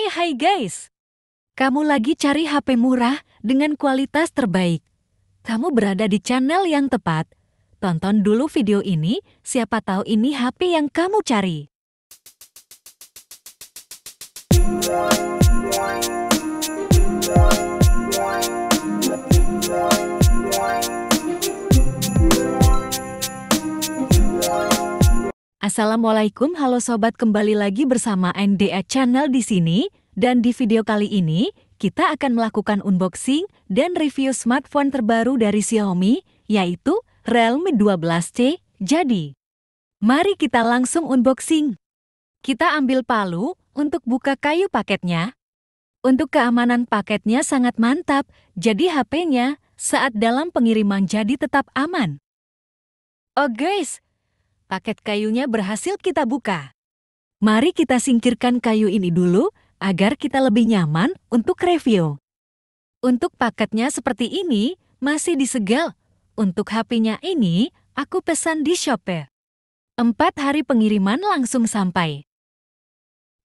Hai hai guys. Kamu lagi cari HP murah dengan kualitas terbaik. Kamu berada di channel yang tepat. Tonton dulu video ini, siapa tahu ini HP yang kamu cari. Assalamualaikum halo sobat kembali lagi bersama NDA Channel di sini dan di video kali ini kita akan melakukan unboxing dan review smartphone terbaru dari Xiaomi yaitu Realme 12C. Jadi, mari kita langsung unboxing. Kita ambil palu untuk buka kayu paketnya. Untuk keamanan paketnya sangat mantap, jadi HP-nya saat dalam pengiriman jadi tetap aman. Oh guys, paket kayunya berhasil kita buka. Mari kita singkirkan kayu ini dulu agar kita lebih nyaman untuk review. Untuk paketnya seperti ini, masih disegel. Untuk HP-nya ini, aku pesan di Shopee. Empat hari pengiriman langsung sampai.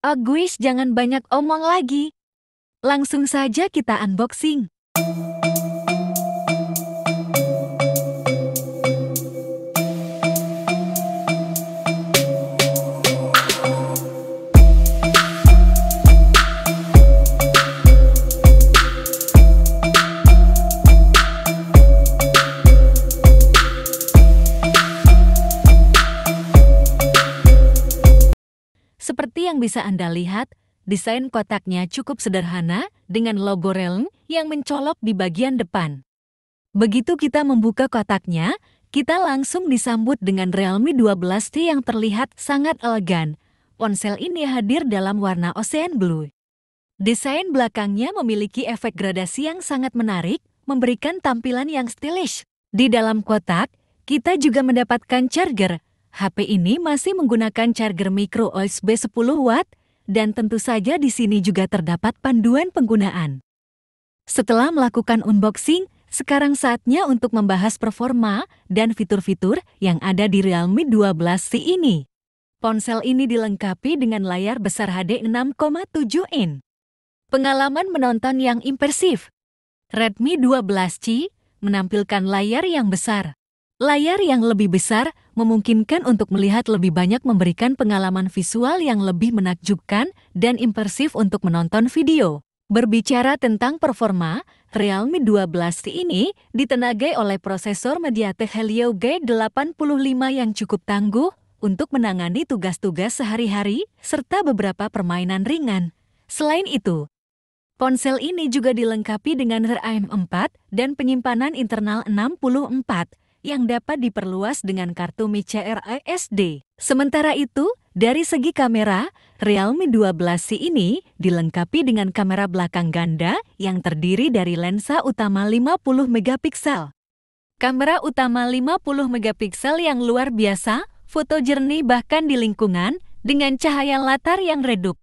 Oh jangan banyak omong lagi. Langsung saja kita unboxing. yang bisa Anda lihat, desain kotaknya cukup sederhana dengan logo rel yang mencolok di bagian depan. Begitu kita membuka kotaknya, kita langsung disambut dengan Realme 12T yang terlihat sangat elegan. Ponsel ini hadir dalam warna ocean blue. Desain belakangnya memiliki efek gradasi yang sangat menarik, memberikan tampilan yang stylish. Di dalam kotak, kita juga mendapatkan charger HP ini masih menggunakan charger micro USB 10 watt, dan tentu saja di sini juga terdapat panduan penggunaan. Setelah melakukan unboxing, sekarang saatnya untuk membahas performa dan fitur-fitur yang ada di Realme 12C ini. Ponsel ini dilengkapi dengan layar besar HD 6,7 in. Pengalaman menonton yang impresif. Redmi 12C menampilkan layar yang besar. Layar yang lebih besar memungkinkan untuk melihat lebih banyak memberikan pengalaman visual yang lebih menakjubkan dan impresif untuk menonton video. Berbicara tentang performa, Realme 12T ini ditenagai oleh prosesor Mediatek Helio G85 yang cukup tangguh untuk menangani tugas-tugas sehari-hari serta beberapa permainan ringan. Selain itu, ponsel ini juga dilengkapi dengan RAM 4 dan penyimpanan internal 64 yang dapat diperluas dengan kartu SD. Sementara itu, dari segi kamera, Realme 12C ini dilengkapi dengan kamera belakang ganda yang terdiri dari lensa utama 50 megapiksel. Kamera utama 50 megapiksel yang luar biasa, foto jernih bahkan di lingkungan dengan cahaya latar yang redup.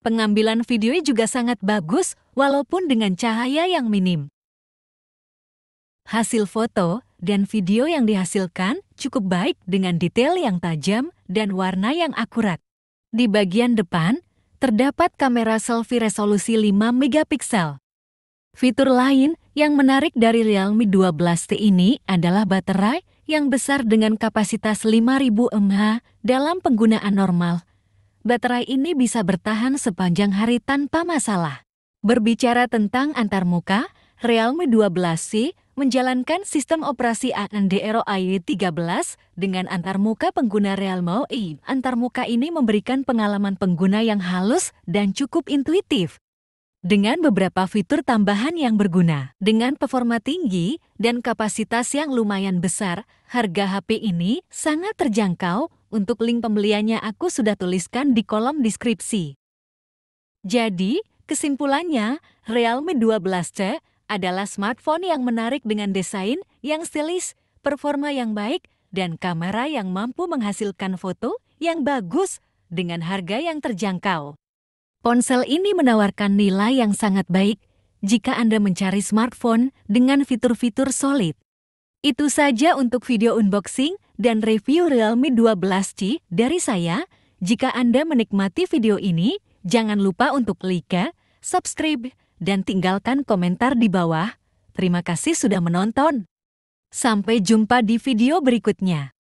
Pengambilan videonya juga sangat bagus walaupun dengan cahaya yang minim. Hasil foto dan video yang dihasilkan cukup baik dengan detail yang tajam dan warna yang akurat. Di bagian depan, terdapat kamera selfie resolusi 5 megapiksel. Fitur lain yang menarik dari Realme 12T ini adalah baterai yang besar dengan kapasitas 5000 mAh dalam penggunaan normal. Baterai ini bisa bertahan sepanjang hari tanpa masalah. Berbicara tentang antarmuka, Realme 12C menjalankan sistem operasi Andero AY13 dengan antarmuka pengguna Realme UI, Antarmuka ini memberikan pengalaman pengguna yang halus dan cukup intuitif dengan beberapa fitur tambahan yang berguna. Dengan performa tinggi dan kapasitas yang lumayan besar, harga HP ini sangat terjangkau. Untuk link pembeliannya aku sudah tuliskan di kolom deskripsi. Jadi, kesimpulannya, Realme 12C adalah smartphone yang menarik dengan desain yang stilis, performa yang baik, dan kamera yang mampu menghasilkan foto yang bagus dengan harga yang terjangkau. Ponsel ini menawarkan nilai yang sangat baik jika Anda mencari smartphone dengan fitur-fitur solid. Itu saja untuk video unboxing dan review Realme 12C dari saya. Jika Anda menikmati video ini, jangan lupa untuk like, subscribe, dan tinggalkan komentar di bawah. Terima kasih sudah menonton. Sampai jumpa di video berikutnya.